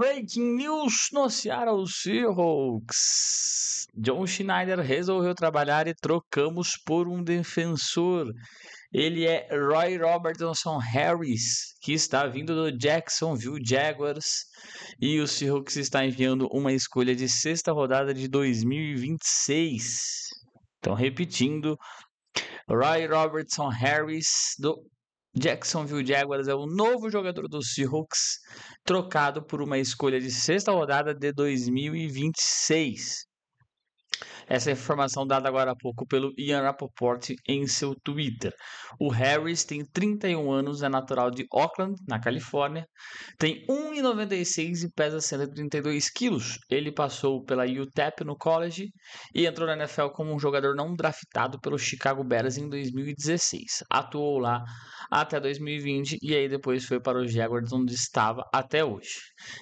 Breaking news no Seattle Seahawks. John Schneider resolveu trabalhar e trocamos por um defensor. Ele é Roy Robertson Harris, que está vindo do Jacksonville Jaguars. E o Seahawks está enviando uma escolha de sexta rodada de 2026. Então, repetindo, Roy Robertson Harris do Jacksonville Jaguars é o novo jogador do Seahawks, trocado por uma escolha de sexta rodada de 2026. Essa informação dada agora há pouco pelo Ian Rappaport em seu Twitter. O Harris tem 31 anos, é natural de Oakland, na Califórnia, tem 1,96 e pesa 132 quilos. Ele passou pela UTEP no college e entrou na NFL como um jogador não draftado pelo Chicago Bears em 2016. Atuou lá até 2020 e aí depois foi para o Jaguars, onde estava até hoje.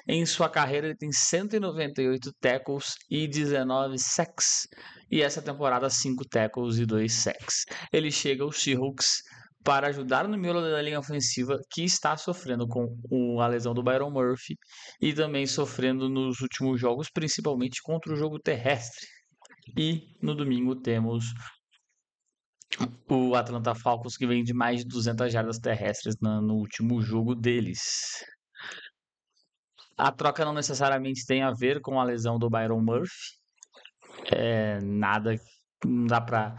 Em sua carreira, ele tem 198 tackles e 19 sacks e essa temporada 5 tackles e 2 sacks. Ele chega aos Seahawks para ajudar no miolo da linha ofensiva que está sofrendo com a lesão do Byron Murphy e também sofrendo nos últimos jogos, principalmente contra o jogo terrestre. E no domingo temos o Atlanta Falcons que vem de mais de 200 jardas terrestres no último jogo deles. A troca não necessariamente tem a ver com a lesão do Byron Murphy, é, nada não dá para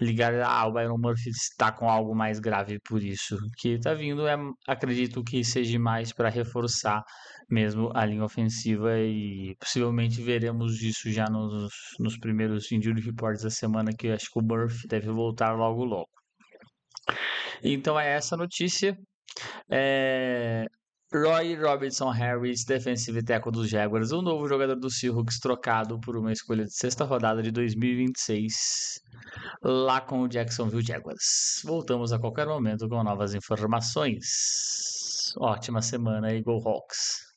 ligar ah, o Byron Murphy está com algo mais grave por isso que está vindo é acredito que seja mais para reforçar mesmo a linha ofensiva e possivelmente veremos isso já nos, nos primeiros injury reports da semana que acho que o Murphy deve voltar logo logo então é essa notícia é, Roy Robinson Harris, defensive tackle dos Jaguars, o novo jogador do Seahawks trocado por uma escolha de sexta rodada de 2026, lá com o Jacksonville Jaguars. Voltamos a qualquer momento com novas informações. Ótima semana, Eagle Hawks.